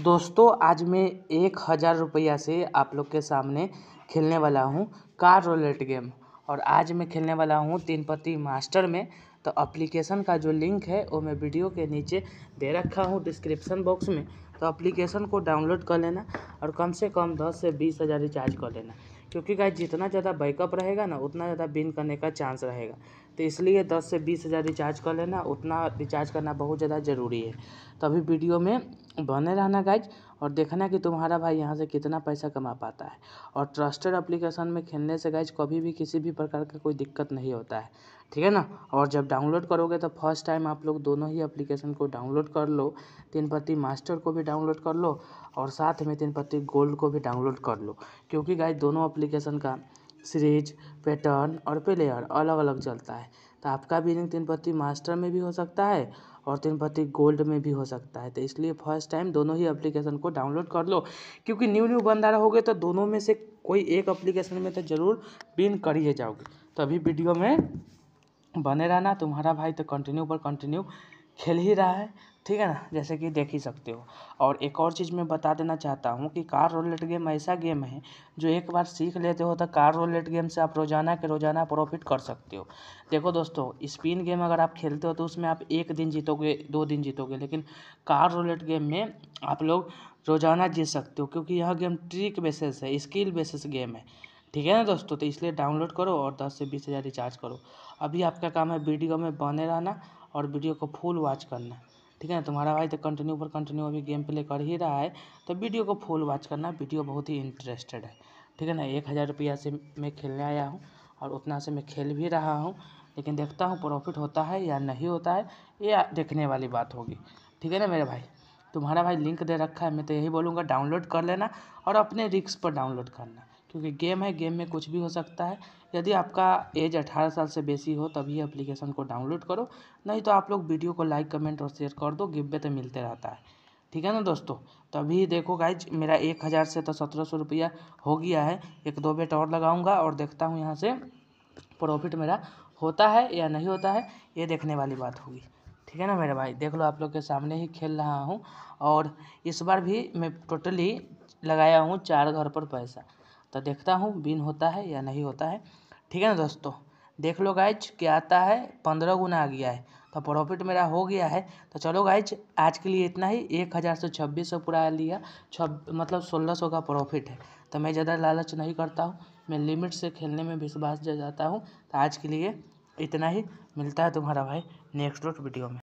दोस्तों आज मैं एक हज़ार रुपया से आप लोग के सामने खेलने वाला हूँ कार रोलेट गेम और आज मैं खेलने वाला हूँ तीन पत्ती मास्टर में तो अप्लीकेशन का जो लिंक है वो मैं वीडियो के नीचे दे रखा हूँ डिस्क्रिप्सन बॉक्स में तो अप्लीकेशन को डाउनलोड कर लेना और कम से कम दस से बीस हज़ार रिचार्ज कर लेना क्योंकि गाय जितना ज़्यादा बैकअप रहेगा ना उतना ज़्यादा बिन करने का चांस रहेगा तो इसलिए दस से बीस हज़ार रिचार्ज कर लेना उतना रिचार्ज करना बहुत ज़्यादा ज़रूरी है तभी तो वीडियो में बने रहना गाइज और देखना कि तुम्हारा भाई यहाँ से कितना पैसा कमा पाता है और ट्रस्टेड एप्लीकेशन में खेलने से गाइज कभी भी किसी भी प्रकार का कोई दिक्कत नहीं होता है ठीक है ना और जब डाउनलोड करोगे तो फर्स्ट टाइम आप लोग दोनों ही एप्लीकेशन को डाउनलोड कर लो तीन पत्ती मास्टर को भी डाउनलोड कर लो और साथ में तीन पत्ती गोल्ड को भी डाउनलोड कर लो क्योंकि गाइज दोनों एप्लीकेशन का सीरीज पैटर्न और प्लेयर अलग अलग चलता है तो आपका भी रैंक तीन पत्ती मास्टर में भी हो सकता है और तीन पत्ती गोल्ड में भी हो सकता है तो इसलिए फर्स्ट टाइम दोनों ही एप्लीकेशन को डाउनलोड कर लो क्योंकि न्यू न्यू बंदा रहोगे तो दोनों में से कोई एक एप्लीकेशन में तो ज़रूर बिन कर ही जाओगे तो अभी वीडियो में बने रहना तुम्हारा भाई तो कंटिन्यू पर कंटिन्यू खेल ही रहा है ठीक है ना जैसे कि देख ही सकते हो और एक और चीज़ मैं बता देना चाहता हूँ कि कार रोलेट गेम ऐसा गेम है जो एक बार सीख लेते हो तो कार रोलेट गेम से आप रोज़ाना के रोज़ाना प्रॉफिट कर सकते हो देखो दोस्तों स्पिन गेम अगर आप खेलते हो तो उसमें आप एक दिन जीतोगे दो दिन जीतोगे लेकिन कार रोलेट गेम में आप लोग रोज़ाना जीत सकते हो क्योंकि यह गेम ट्रिक बेसिस है स्किल बेसिस गेम है ठीक है ना दोस्तों तो इसलिए डाउनलोड करो और दस से बीस हज़ार रिचार्ज करो अभी आपका काम है वीडियो में बने रहना और वीडियो को फुल वॉच करना ठीक है ना तुम्हारा भाई तो कंटिन्यू पर कंटिन्यू अभी गेम प्ले कर ही रहा है तो वीडियो को फुल वॉच करना वीडियो बहुत ही इंटरेस्टेड है ठीक है ना एक हज़ार रुपया से मैं खेलने आया हूँ और उतना से मैं खेल भी रहा हूँ लेकिन देखता हूँ प्रॉफिट होता है या नहीं होता है ये देखने वाली बात होगी ठीक है ना मेरे भाई तुम्हारा भाई लिंक दे रखा है मैं तो यही बोलूँगा डाउनलोड कर लेना और अपने रिक्स पर डाउनलोड करना क्योंकि गेम है गेम में कुछ भी हो सकता है यदि आपका एज अठारह साल से बेसी हो तभी एप्लीकेशन को डाउनलोड करो नहीं तो आप लोग वीडियो को लाइक कमेंट और शेयर कर दो गिफ्ट तो मिलते रहता है ठीक है ना दोस्तों तो अभी देखो गाइज मेरा एक हज़ार से तो सत्रह सौ रुपया हो गया है एक दो बेट और लगाऊंगा और देखता हूँ यहाँ से प्रॉफिट मेरा होता है या नहीं होता है ये देखने वाली बात होगी ठीक है ना मेरे भाई देख लो आप लोग के सामने ही खेल रहा हूँ और इस बार भी मैं टोटली लगाया हूँ चार घर पर पैसा तो देखता हूँ बिन होता है या नहीं होता है ठीक है ना दोस्तों देख लो गाइज क्या आता है पंद्रह गुना आ गया है तो प्रॉफिट मेरा हो गया है तो चलो गाइज आज के लिए इतना ही एक हज़ार से छब्बीस सौ पूरा लिया छब मतलब सोलह सौ का प्रॉफिट है तो मैं ज़्यादा लालच नहीं करता हूँ मैं लिमिट से खेलने में विश्वास जताता हूँ तो आज के लिए इतना ही मिलता है तुम्हारा भाई नेक्स्ट वीडियो में